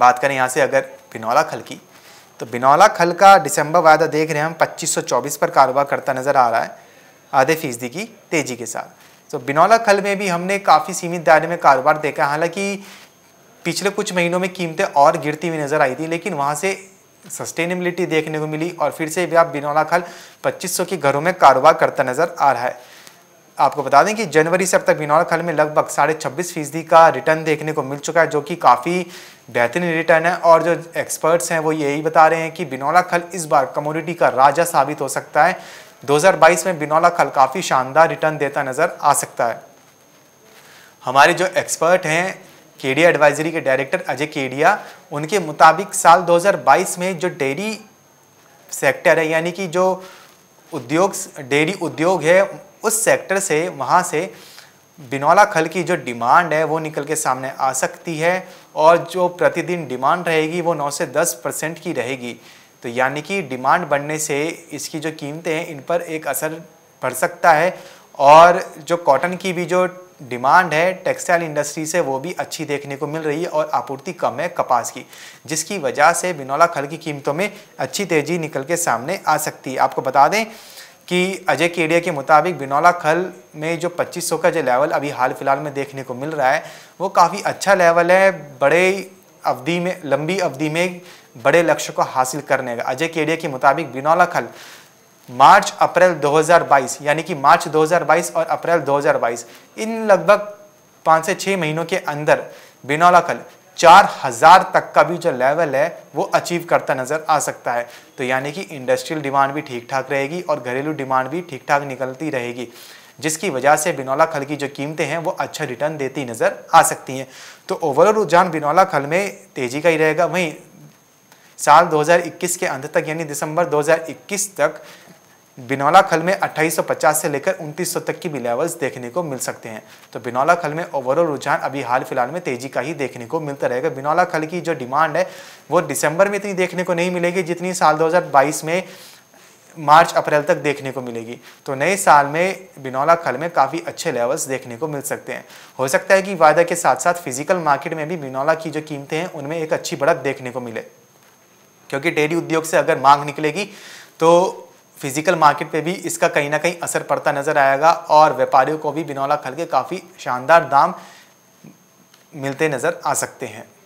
बात करें यहाँ से अगर बिनौला खल की तो बिनौला खल का दिसंबर वायदा देख रहे हैं हम 2524 पर कारोबार करता नज़र आ रहा है आधे फीसदी की तेज़ी के साथ तो बिनौला खल में भी हमने काफ़ी सीमित दायरे में कारोबार देखा हालांकि पिछले कुछ महीनों में कीमतें और गिरती हुई नज़र आई थी लेकिन वहाँ से सस्टेनेबिलिटी देखने को मिली और फिर से भी आप बिनौला खल सौ के घरों में कारोबार करता नज़र आ रहा है आपको बता दें कि जनवरी से अब तक बिनौला खल में लगभग साढ़े छब्बीस फीसदी का रिटर्न देखने को मिल चुका है जो कि काफ़ी बेहतरीन रिटर्न है और जो एक्सपर्ट्स हैं वो यही बता रहे हैं कि बिनौला खल इस बार कमोडिटी का राजा साबित हो सकता है 2022 में बिनौला खल काफ़ी शानदार रिटर्न देता नज़र आ सकता है हमारे जो एक्सपर्ट हैं केडिया एडवाइजरी के डायरेक्टर अजय केडिया उनके मुताबिक साल 2022 में जो डेयरी सेक्टर है यानी कि जो उद्योग डेयरी उद्योग है उस सेक्टर से वहाँ से बिनौला खल की जो डिमांड है वो निकल के सामने आ सकती है और जो प्रतिदिन डिमांड रहेगी वो 9 से 10 परसेंट की रहेगी तो यानी कि डिमांड बढ़ने से इसकी जो कीमतें हैं इन पर एक असर पड़ सकता है और जो कॉटन की भी जो डिमांड है टेक्सटाइल इंडस्ट्री से वो भी अच्छी देखने को मिल रही है और आपूर्ति कम है कपास की जिसकी वजह से बिनौला खल की कीमतों में अच्छी तेज़ी निकल के सामने आ सकती है आपको बता दें कि अजय केडिया के मुताबिक बिनौला खल में जो 2500 का जो लेवल अभी हाल फिलहाल में देखने को मिल रहा है वो काफ़ी अच्छा लेवल है बड़े अवधि में लंबी अवधि में बड़े लक्ष्य को हासिल करने का अजय केडिया के मुताबिक बिनौला खल मार्च अप्रैल 2022 यानी कि मार्च 2022 और अप्रैल 2022 इन लगभग पाँच से छः महीनों के अंदर बिनौला खल चार हज़ार तक का भी जो लेवल है वो अचीव करता नज़र आ सकता है तो यानी कि इंडस्ट्रियल डिमांड भी ठीक ठाक रहेगी और घरेलू डिमांड भी ठीक ठाक निकलती रहेगी जिसकी वजह से बिनौला खल की जो कीमतें हैं वो अच्छा रिटर्न देती नज़र आ सकती हैं तो ओवरऑल रुझान बिनौला खल में तेज़ी का ही रहेगा वहीं साल 2021 के अंत तक यानी दिसंबर 2021 तक बिनौला खल में 2850 से लेकर 2900 तक की भी लेवल्स देखने को मिल सकते हैं तो बिनौला खल में ओवरऑल रुझान अभी हाल फिलहाल में तेजी का ही देखने को मिलता रहेगा बिनौला खल की जो डिमांड है वो दिसंबर में इतनी देखने को नहीं मिलेगी जितनी साल 2022 में मार्च अप्रैल तक देखने को मिलेगी तो नए साल में बिनौला खल में काफ़ी अच्छे लेवल्स देखने को मिल सकते हैं हो सकता है कि वायदा के साथ साथ फिजिकल मार्केट में भी बिनौला की जो कीमतें हैं उनमें एक अच्छी बढ़त देखने को मिले क्योंकि डेयरी उद्योग से अगर मांग निकलेगी तो फिजिकल मार्केट पे भी इसका कहीं ना कहीं असर पड़ता नजर आएगा और व्यापारियों को भी बिनौला खल के काफ़ी शानदार दाम मिलते नज़र आ सकते हैं